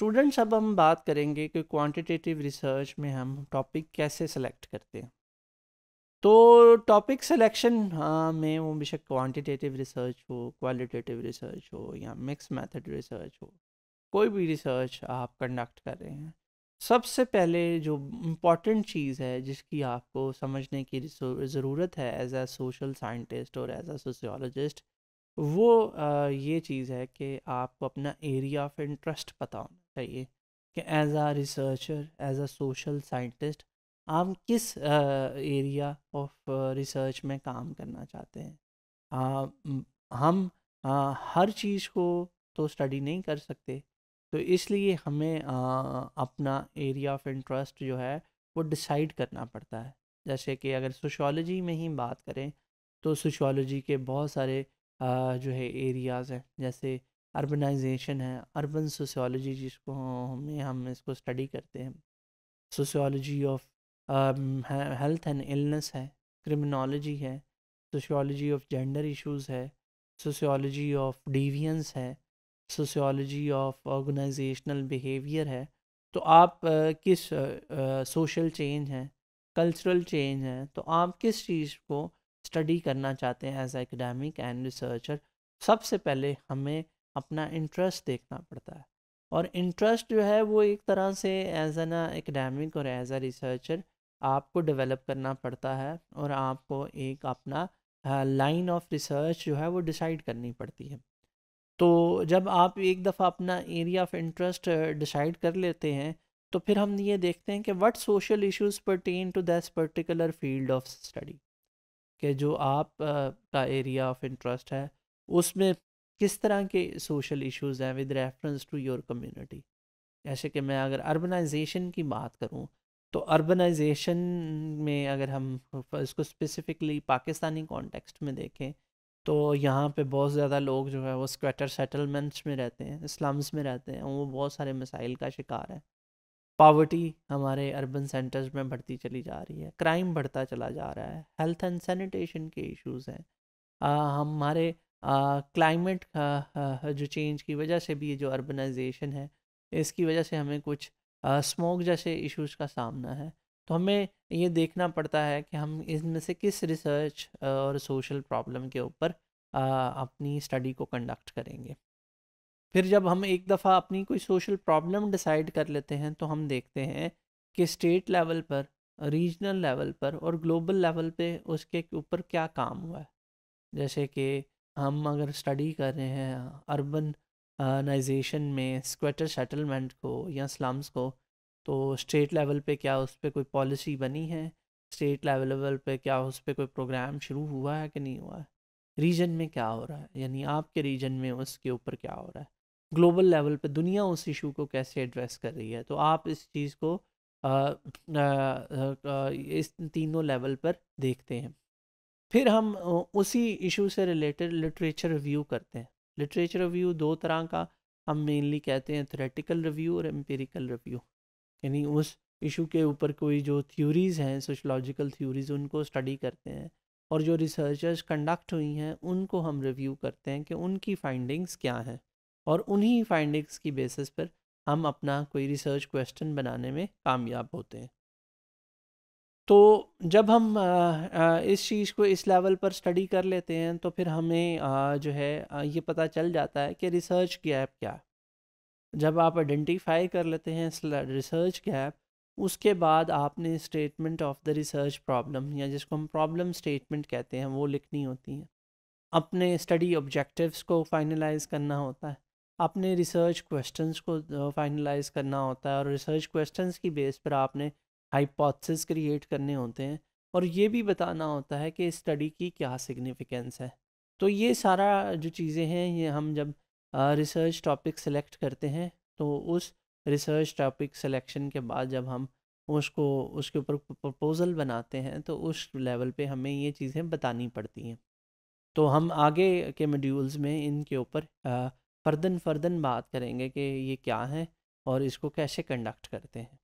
students अब हम बात करेंगे कि क्वांटिटेटिव रिसर्च में हम टॉपिक कैसे सेलेक्ट करते हैं तो टॉपिक सिलेक्शन हाँ, में वो बेशक क्वांटिटेटिव रिसर्च हो क्वालिटेटिव रिसर्च हो या मिक्स मेथड रिसर्च हो कोई भी रिसर्च आप कंडक्ट कर रहे हैं सबसे पहले जो इम्पॉर्टेंट चीज़ है जिसकी आपको समझने की ज़रूरत है एज ए सोशल साइंटिस्ट और एज अ सोशियोलॉजिस्ट वो आ, ये चीज़ है कि आपको अपना एरिया ऑफ इंटरेस्ट पता होना चाहिए कि as a researcher as a social scientist आप किस एरिया ऑफ रिसर्च में काम करना चाहते हैं आ, हम आ, हर चीज़ को तो स्टडी नहीं कर सकते तो इसलिए हमें आ, अपना एरिया ऑफ इंटरेस्ट जो है वो डिसाइड करना पड़ता है जैसे कि अगर सोशोलॉजी में ही बात करें तो सोशोलॉजी के बहुत सारे जो है एरियाज़ हैं जैसे अर्बनाइजेशन है अर्बन सोशियोलॉजी जिसको हमें हम इसको स्टडी करते हैं sociology of health and illness है क्रिमिनोलॉजी है सोशियोलॉजी ऑफ जेंडर इश्यूज़ है सोशियोलॉजी ऑफ डिवियंस है सोशियोलॉजी ऑफ ऑर्गेनाइजेशनल बिहेवियर है तो आप आ, किस सोशल चेंज है हैं कल्चरल चेंज हैं तो आप किस चीज़ को स्टडी करना चाहते हैं एज एकेडमिक एंड रिसर्चर सबसे पहले हमें अपना इंटरेस्ट देखना पड़ता है और इंटरेस्ट जो है वो एक तरह से एज एन एकेडमिक और एज ए रिसर्चर आपको डेवलप करना पड़ता है और आपको एक अपना लाइन ऑफ रिसर्च जो है वो डिसाइड करनी पड़ती है तो जब आप एक दफ़ा अपना एरिया ऑफ इंटरेस्ट डिसाइड कर लेते हैं तो फिर हम ये देखते हैं कि वट सोशल इश्यूज़ पर to this particular field of study कि जो आप का एरिया ऑफ इंटरेस्ट है उसमें किस तरह के सोशल इश्यूज हैं with reference to your community जैसे कि मैं अगर अर्बनाइजेशन की बात करूं तो अर्बनाइजेशन में अगर हम इसको स्पेसिफिकली पाकिस्तानी कॉन्टेक्स्ट में देखें तो यहाँ पे बहुत ज़्यादा लोग जो है वो स्क्वेटर सेटलमेंट्स में रहते हैं स्लम्स में रहते हैं वो बहुत सारे मसाइल का शिकार है पावर्टी हमारे अर्बन सेंटर्स में बढ़ती चली जा रही है क्राइम बढ़ता चला जा रहा है हेल्थ एंड सैनिटेशन के इश्यूज़ हैं हमारे क्लाइमेट जो चेंज की वजह से भी ये जो अर्बनाइजेशन है इसकी वजह से हमें कुछ स्मोक जैसे इश्यूज़ का सामना है तो हमें ये देखना पड़ता है कि हम इनमें से किस रिसर्च और सोशल प्रॉब्लम के ऊपर अपनी स्टडी को कंडक्ट करेंगे फिर जब हम एक दफ़ा अपनी कोई सोशल प्रॉब्लम डिसाइड कर लेते हैं तो हम देखते हैं कि स्टेट लेवल पर रीजनल लेवल पर और ग्लोबल लेवल पे उसके ऊपर क्या काम हुआ है जैसे कि हम अगर स्टडी कर रहे हैं अर्बनाइजेशन में स्क्वेटर सेटलमेंट को या स्लम्स को तो स्टेट लेवल पे क्या उस पर कोई पॉलिसी बनी है स्टेट लेवल पे क्या उस पर कोई प्रोग्राम शुरू हुआ है कि नहीं हुआ है रीजन में क्या हो रहा है यानी आपके रीजन में उसके ऊपर क्या हो रहा है ग्लोबल लेवल पे दुनिया उस इशू को कैसे एड्रेस कर रही है तो आप इस चीज़ को आ, आ, आ, इस तीनों लेवल पर देखते हैं फिर हम उसी इशू से रिलेटेड लिटरेचर रिव्यू करते हैं लिटरेचर रिव्यू दो तरह का हम मेनली कहते हैं थ्रेटिकल रिव्यू और एम्पेरिकल रिव्यू यानी उस इशू के ऊपर कोई जो थ्योरीज़ हैं सोशलॉजिकल थ्योरीज़ उनको स्टडी करते हैं और जो रिसर्चर्स कंडक्ट हुई हैं उनको हम रिव्यू करते हैं कि उनकी फाइंडिंग्स क्या हैं और उन्हीं फाइंडिंग्स की बेसिस पर हम अपना कोई रिसर्च क्वेश्चन बनाने में कामयाब होते हैं तो जब हम इस चीज़ को इस लेवल पर स्टडी कर लेते हैं तो फिर हमें जो है ये पता चल जाता है कि रिसर्च गैप क्या जब आप आइडेंटिफाई कर लेते हैं रिसर्च गैप उसके बाद आपने statement of the research problem या जिसको हम प्रॉब्लम स्टेटमेंट कहते हैं वो लिखनी होती है अपने स्टडी ऑब्जेक्टिव्स को फाइनलाइज करना होता है अपने रिसर्च क्वेश्चंस को फाइनलाइज करना होता है और रिसर्च क्वेश्चंस की बेस पर आपने हाइपोथेसिस क्रिएट करने होते हैं और ये भी बताना होता है कि स्टडी की क्या सिग्निफिकेंस है तो ये सारा जो चीज़ें हैं ये हम जब रिसर्च टॉपिक सेलेक्ट करते हैं तो उस रिसर्च टॉपिक सिलेक्शन के बाद जब हम उसको उसके ऊपर प्रपोज़ल बनाते हैं तो उस लेवल पे हमें ये चीज़ें बतानी पड़ती हैं तो हम आगे के मॉड्यूल्स में इनके ऊपर फर्दन फर्दन बात करेंगे कि ये क्या है और इसको कैसे कंडक्ट करते हैं